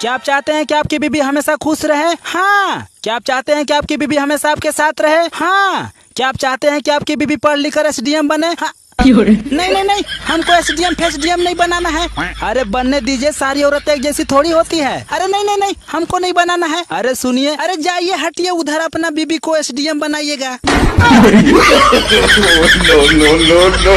क्या आप चाहते हैं कि आपकी बीबी हमेशा खुश रहे हाँ क्या आप चाहते हैं कि आपकी बीबी हमेशा आपके साथ रहे हाँ क्या आप चाहते हैं कि आपकी बीबी पढ़ लिख कर एस बने हाँ नहीं नहीं नहीं हमको S D M face D M नहीं बनाना है अरे बनने दीजिए सारी औरतें एक जैसी थोड़ी होती है अरे नहीं नहीं नहीं हमको नहीं बनाना है अरे सुनिए अरे जाइए हटिए उधर अपना बीबी को एस डी एम बनाइएगा